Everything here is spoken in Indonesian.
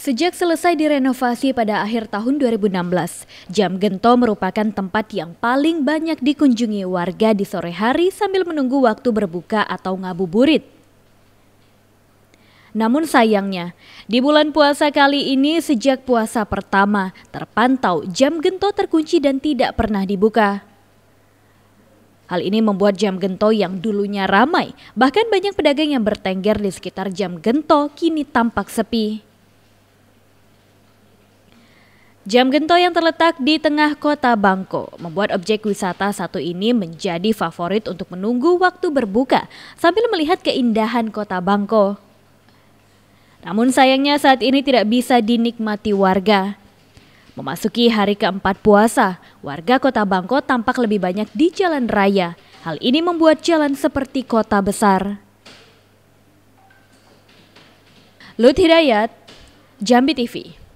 Sejak selesai direnovasi pada akhir tahun 2016, Jam Gento merupakan tempat yang paling banyak dikunjungi warga di sore hari sambil menunggu waktu berbuka atau ngabuburit. Namun sayangnya, di bulan puasa kali ini sejak puasa pertama terpantau jam gento terkunci dan tidak pernah dibuka. Hal ini membuat jam gento yang dulunya ramai, bahkan banyak pedagang yang bertengger di sekitar jam gento kini tampak sepi. Jam gento yang terletak di tengah kota Bangko membuat objek wisata satu ini menjadi favorit untuk menunggu waktu berbuka sambil melihat keindahan kota Bangko. Namun sayangnya saat ini tidak bisa dinikmati warga. Memasuki hari keempat puasa, warga kota Bangko tampak lebih banyak di jalan raya. Hal ini membuat jalan seperti kota besar. Lut Hidayat, Jambi TV.